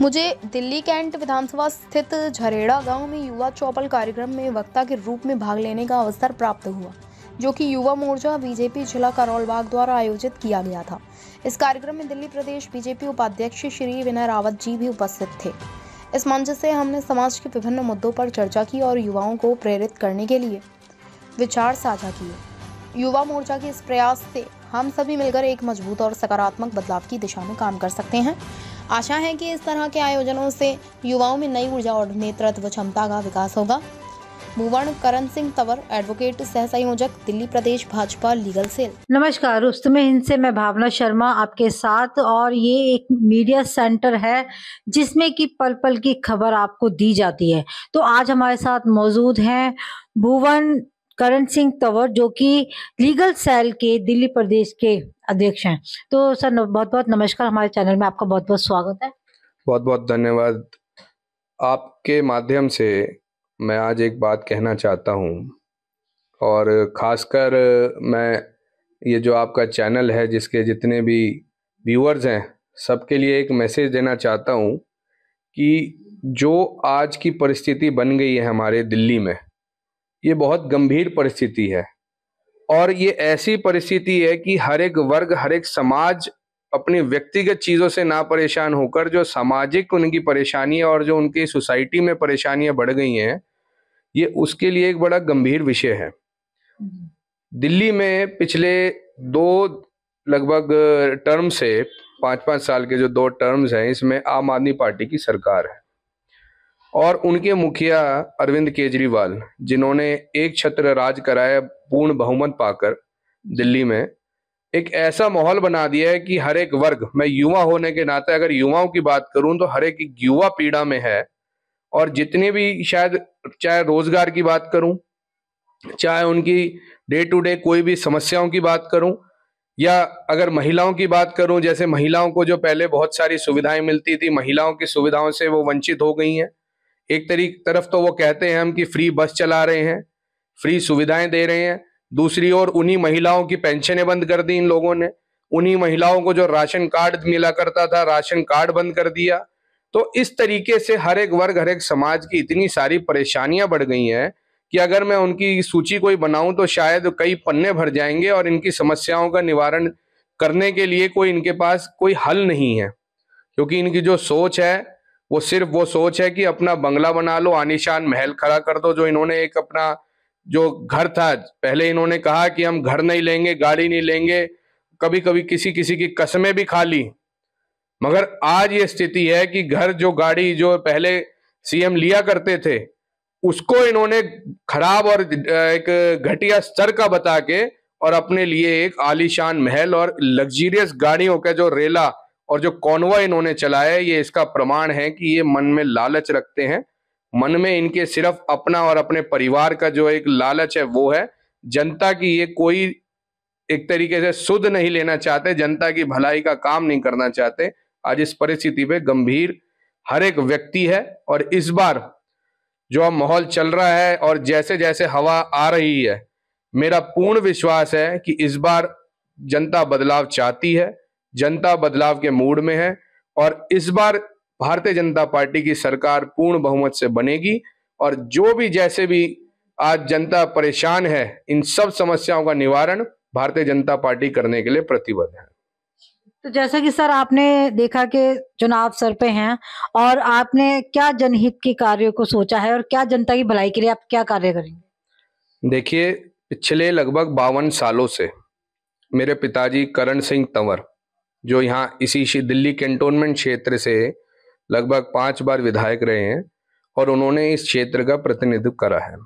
मुझे दिल्ली कैंट विधानसभा स्थित झरेड़ा गांव में युवा चौपल कार्यक्रम में वक्ता के रूप में भाग लेने का अवसर प्राप्त हुआ जो कि युवा मोर्चा बीजेपी जिला करौलबाग द्वारा आयोजित किया गया था इस कार्यक्रम में दिल्ली प्रदेश बीजेपी उपाध्यक्ष श्री विनय रावत जी भी उपस्थित थे इस मंच से हमने समाज के विभिन्न मुद्दों पर चर्चा की और युवाओं को प्रेरित करने के लिए विचार साझा किए युवा मोर्चा के इस प्रयास से हम सभी मिलकर एक मजबूत और सकारात्मक बदलाव की दिशा में काम कर सकते हैं आशा है कि इस तरह के आयोजनों से युवाओं में नई ऊर्जा और नेतृत्व क्षमता का विकास होगा भुवन करण सिंह तवर एडवोकेट सह संयोजक दिल्ली प्रदेश भाजपा लीगल सेल नमस्कार में हिंद से मैं भावना शर्मा आपके साथ और ये एक मीडिया सेंटर है जिसमें कि पल पल की खबर आपको दी जाती है तो आज हमारे साथ मौजूद हैं भुवन करण सिंह तंवर जो कि लीगल सेल के दिल्ली प्रदेश के अध्यक्ष हैं तो सर बहुत बहुत नमस्कार हमारे चैनल में आपका बहुत बहुत स्वागत है बहुत बहुत धन्यवाद आपके माध्यम से मैं आज एक बात कहना चाहता हूँ और ख़ासकर मैं ये जो आपका चैनल है जिसके जितने भी व्यूअर्स हैं सबके लिए एक मैसेज देना चाहता हूँ कि जो आज की परिस्थिति बन गई है हमारे दिल्ली में ये बहुत गंभीर परिस्थिति है और ये ऐसी परिस्थिति है कि हर एक वर्ग हर एक समाज अपनी व्यक्तिगत चीज़ों से ना परेशान होकर जो सामाजिक उनकी परेशानियाँ और जो उनकी सोसाइटी में परेशानियां बढ़ गई हैं ये उसके लिए एक बड़ा गंभीर विषय है दिल्ली में पिछले दो लगभग टर्म से पाँच पाँच साल के जो दो टर्म्स हैं इसमें आम आदमी पार्टी की सरकार है और उनके मुखिया अरविंद केजरीवाल जिन्होंने एक छत्र राज कराया पूर्ण बहुमत पाकर दिल्ली में एक ऐसा माहौल बना दिया है कि हर एक वर्ग मैं युवा होने के नाते अगर युवाओं की बात करूं तो हर एक युवा पीड़ा में है और जितने भी शायद चाहे रोजगार की बात करूं चाहे उनकी डे टू डे कोई भी समस्याओं की बात करूं या अगर महिलाओं की बात करूं जैसे महिलाओं को जो पहले बहुत सारी सुविधाएं मिलती थी महिलाओं की सुविधाओं से वो वंचित हो गई हैं एक तरी तरफ तो वो कहते हैं हम कि फ्री बस चला रहे हैं फ्री सुविधाएं दे रहे हैं दूसरी ओर उन्हीं महिलाओं की पेंशनें बंद कर दी इन लोगों ने उन्हीं महिलाओं को जो राशन कार्ड मिला करता था राशन कार्ड बंद कर दिया तो इस तरीके से हर एक वर्ग हर एक समाज की इतनी सारी परेशानियां बढ़ गई हैं कि अगर मैं उनकी सूची कोई बनाऊं तो शायद कई पन्ने भर जाएंगे और इनकी समस्याओं का निवारण करने के लिए कोई इनके पास कोई हल नहीं है क्योंकि इनकी जो सोच है वो सिर्फ वो सोच है कि अपना बंगला बना लो आनिशान महल खड़ा कर दो जो इन्होंने एक अपना जो घर था पहले इन्होंने कहा कि हम घर नहीं लेंगे गाड़ी नहीं लेंगे कभी कभी किसी किसी की कसमें भी खा ली मगर आज ये स्थिति है कि घर जो गाड़ी जो पहले सीएम लिया करते थे उसको इन्होंने खराब और एक घटिया स्तर का बता के और अपने लिए एक आलीशान महल और लग्जीरियस गाड़ियों का जो रेला और जो कौनवा इन्होंने चलाया ये इसका प्रमाण है कि ये मन में लालच रखते हैं मन में इनके सिर्फ अपना और अपने परिवार का जो एक लालच है वो है जनता की ये कोई एक तरीके से सुध नहीं लेना चाहते जनता की भलाई का काम नहीं करना चाहते आज इस परिस्थिति पे गंभीर हर एक व्यक्ति है और इस बार जो अब माहौल चल रहा है और जैसे जैसे हवा आ रही है मेरा पूर्ण विश्वास है कि इस बार जनता बदलाव चाहती है जनता बदलाव के मूड में है और इस बार भारतीय जनता पार्टी की सरकार पूर्ण बहुमत से बनेगी और जो भी जैसे भी आज जनता परेशान है इन सब समस्याओं का निवारण भारतीय जनता पार्टी करने के लिए प्रतिबद्ध है तो जैसा कि सर आपने देखा कि चुनाव सर पे हैं और आपने क्या जनहित के कार्यों को सोचा है और क्या जनता की भलाई के लिए आप क्या कार्य करेंगे देखिए पिछले लगभग बावन सालों से मेरे पिताजी करण सिंह तंवर जो यहाँ इसी दिल्ली कैंटोनमेंट क्षेत्र से लगभग पांच बार विधायक रहे हैं और उन्होंने इस क्षेत्र का प्रतिनिधित्व करा है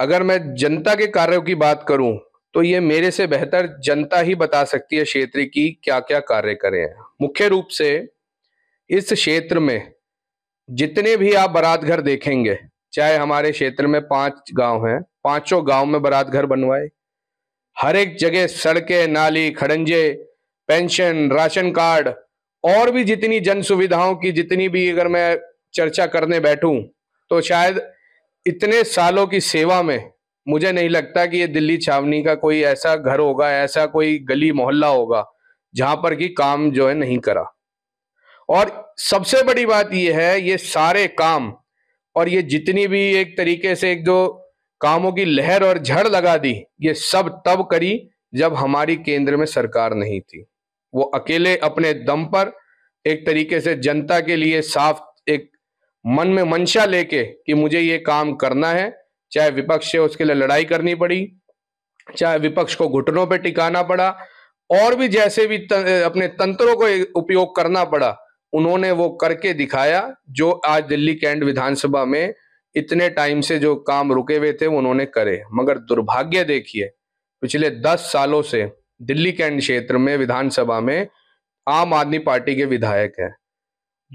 अगर मैं जनता के कार्यों की बात करूं तो ये मेरे से बेहतर जनता ही बता सकती है क्षेत्र की क्या क्या कार्य करें हैं मुख्य रूप से इस क्षेत्र में जितने भी आप बारात घर देखेंगे चाहे हमारे क्षेत्र में पांच गांव हैं पांचों गांव में बारात घर बनवाए हर एक जगह सड़कें नाली खड़ंजे पेंशन राशन कार्ड और भी जितनी जन सुविधाओं की जितनी भी अगर मैं चर्चा करने बैठूं तो शायद इतने सालों की सेवा में मुझे नहीं लगता कि ये दिल्ली छावनी का कोई ऐसा घर होगा ऐसा कोई गली मोहल्ला होगा जहां पर कि काम जो है नहीं करा और सबसे बड़ी बात यह है ये सारे काम और ये जितनी भी एक तरीके से एक जो कामों की लहर और झड़ लगा दी ये सब तब करी जब हमारी केंद्र में सरकार नहीं थी वो अकेले अपने दम पर एक तरीके से जनता के लिए साफ एक मन में मंशा लेके कि मुझे ये काम करना है चाहे विपक्ष से उसके लिए लड़ाई करनी पड़ी चाहे विपक्ष को घुटनों पे टिकाना पड़ा और भी जैसे भी त, अपने तंत्रों को उपयोग करना पड़ा उन्होंने वो करके दिखाया जो आज दिल्ली कैंट विधानसभा में इतने टाइम से जो काम रुके हुए थे उन्होंने करे मगर दुर्भाग्य देखिए पिछले दस सालों से दिल्ली कैंट क्षेत्र में विधानसभा में आम आदमी पार्टी के विधायक हैं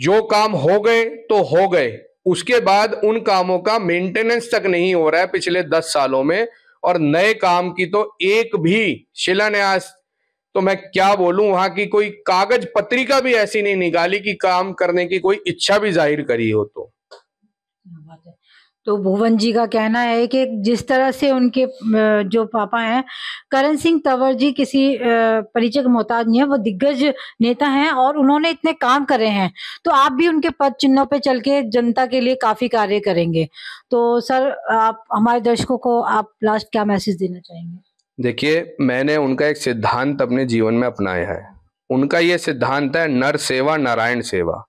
जो काम हो गए तो हो गए उसके बाद उन कामों का मेंटेनेंस तक नहीं हो रहा है पिछले दस सालों में और नए काम की तो एक भी शिलान्यास तो मैं क्या बोलूं वहां की कोई कागज पत्रिका भी ऐसी नहीं निकाली कि काम करने की कोई इच्छा भी जाहिर करी हो तो तो भुवन जी का कहना है कि जिस तरह से उनके जो पापा हैं करण सिंह तंवर जी किसी परिचय के मोहताज नहीं है वो दिग्गज नेता हैं और उन्होंने इतने काम करे हैं तो आप भी उनके पद चिन्हों पे चल के जनता के लिए काफी कार्य करेंगे तो सर आप हमारे दर्शकों को आप लास्ट क्या मैसेज देना चाहेंगे देखिए मैंने उनका एक सिद्धांत अपने जीवन में अपनाया है उनका ये सिद्धांत है नर सेवा नारायण सेवा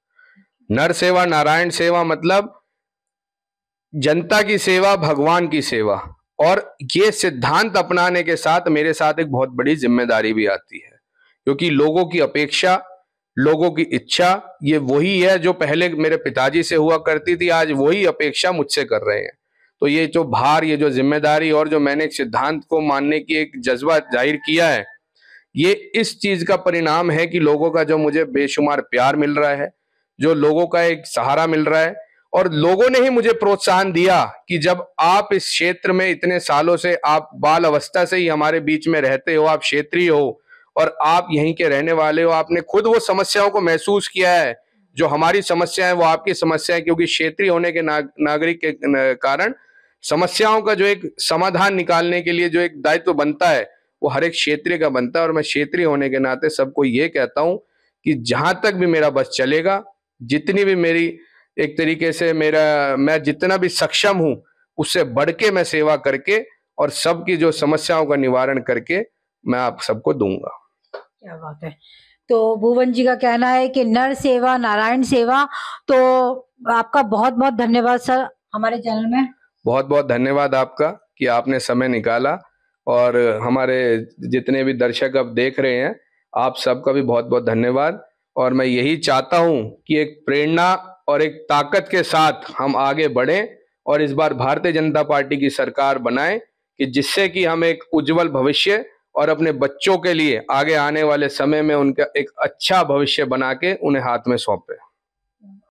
नर सेवा नारायण सेवा मतलब जनता की सेवा भगवान की सेवा और ये सिद्धांत अपनाने के साथ मेरे साथ एक बहुत बड़ी जिम्मेदारी भी आती है क्योंकि लोगों की अपेक्षा लोगों की इच्छा ये वही है जो पहले मेरे पिताजी से हुआ करती थी आज वही अपेक्षा मुझसे कर रहे हैं तो ये जो भार ये जो जिम्मेदारी और जो मैंने एक सिद्धांत को मानने की एक जज्बा जाहिर किया है ये इस चीज का परिणाम है कि लोगों का जो मुझे बेशुमार प्यार मिल रहा है जो लोगों का एक सहारा मिल रहा है और लोगों ने ही मुझे प्रोत्साहन दिया कि जब आप इस क्षेत्र में इतने सालों से आप बाल अवस्था से ही हमारे बीच में रहते हो आप क्षेत्रीय हो और आप यहीं के रहने वाले हो आपने खुद वो समस्याओं को महसूस किया है जो हमारी समस्या है वो आपकी समस्या है क्योंकि क्षेत्रीय होने के नाग, नागरिक के कारण समस्याओं का जो एक समाधान निकालने के लिए जो एक दायित्व बनता है वो हर एक क्षेत्रीय का बनता है और मैं क्षेत्रीय होने के नाते सबको ये कहता हूं कि जहां तक भी मेरा बस चलेगा जितनी भी मेरी एक तरीके से मेरा मैं जितना भी सक्षम हूँ उससे बढ़ के मैं सेवा करके और सबकी जो समस्याओं का निवारण करके मैं आप सबको दूंगा क्या बात है तो भुवन जी का कहना है कि नर सेवा नारायण सेवा तो आपका बहुत बहुत धन्यवाद सर हमारे चैनल में बहुत बहुत धन्यवाद आपका कि आपने समय निकाला और हमारे जितने भी दर्शक अब देख रहे हैं आप सबका भी बहुत बहुत धन्यवाद और मैं यही चाहता हूं कि एक प्रेरणा और एक ताकत के साथ हम आगे बढ़ें और इस बार भारतीय जनता पार्टी की सरकार बनाएं कि जिससे कि हम एक उज्जवल भविष्य और अपने बच्चों के लिए आगे आने वाले समय में उनका एक अच्छा भविष्य बना के उन्हें हाथ में सौंपें